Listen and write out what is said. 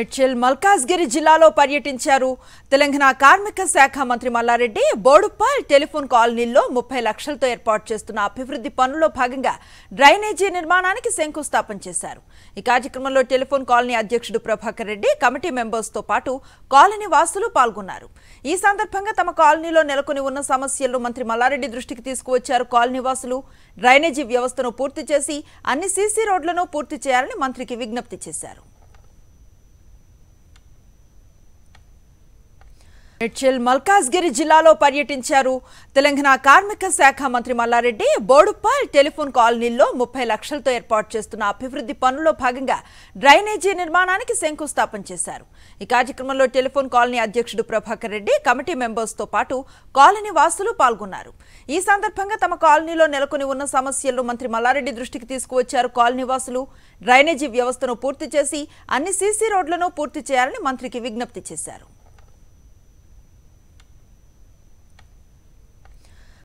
ఎడ్చెల్ మల్కాజ్గిరి జిల్లాలో పర్యటించారు తెలంగాణ కార్మిక శాఖ మంత్రి మల్లారెడ్డి బోడుపాల్ టెలిఫోన్ కాలనీల్లో ముప్పై లక్షలతో ఏర్పాటు చేస్తున్న అభివృద్ధి పనుల్లో భాగంగా డ్రైనేజీ నిర్మాణానికి శంకుస్థాపన చేశారు ఈ కార్యక్రమంలో టెలిఫోన్ కాలనీ అధ్యక్షుడు ప్రభాకర్ రెడ్డి కమిటీ మెంబర్స్తో పాటు కాలనీ వాసులు పాల్గొన్నారు ఈ సందర్భంగా తమ కాలనీలో నెలకొని ఉన్న సమస్యలను మంత్రి మల్లారెడ్డి దృష్టికి తీసుకువచ్చారు కాలనీ వాసులు డ్రైనేజీ వ్యవస్థను పూర్తి చేసి అన్ని సీసీ రోడ్లను పూర్తి చేయాలని మంత్రికి విజ్ఞప్తి చేశారు మేడ్చల్ మల్కాజ్గిరి జిల్లాలో పర్యటించారు తెలంగాణ కార్మిక శాఖ మంత్రి మల్లారెడ్డి బోడుపాల్ టెలిఫోన్ కాలనీల్లో ముప్పై లక్షలతో ఏర్పాటు చేస్తున్న అభివృద్ధి పనుల్లో భాగంగా డ్రైనేజీ నిర్మాణానికి శంకుస్థాపన చేశారు ఈ కార్యక్రమంలో టెలిఫోన్ కాలనీ అధ్యక్షుడు ప్రభాకర్ రెడ్డి కమిటీ మెంబర్స్తో పాటు కాలనీ వాసులు పాల్గొన్నారు ఈ సందర్భంగా తమ కాలనీలో నెలకొని ఉన్న సమస్యలను మంత్రి మల్లారెడ్డి దృష్టికి తీసుకువచ్చారు కాలనీ వాసులు డ్రైనేజీ వ్యవస్థను పూర్తి చేసి అన్ని సీసీ రోడ్లను పూర్తి చేయాలని మంత్రికి విజ్ఞప్తి చేశారు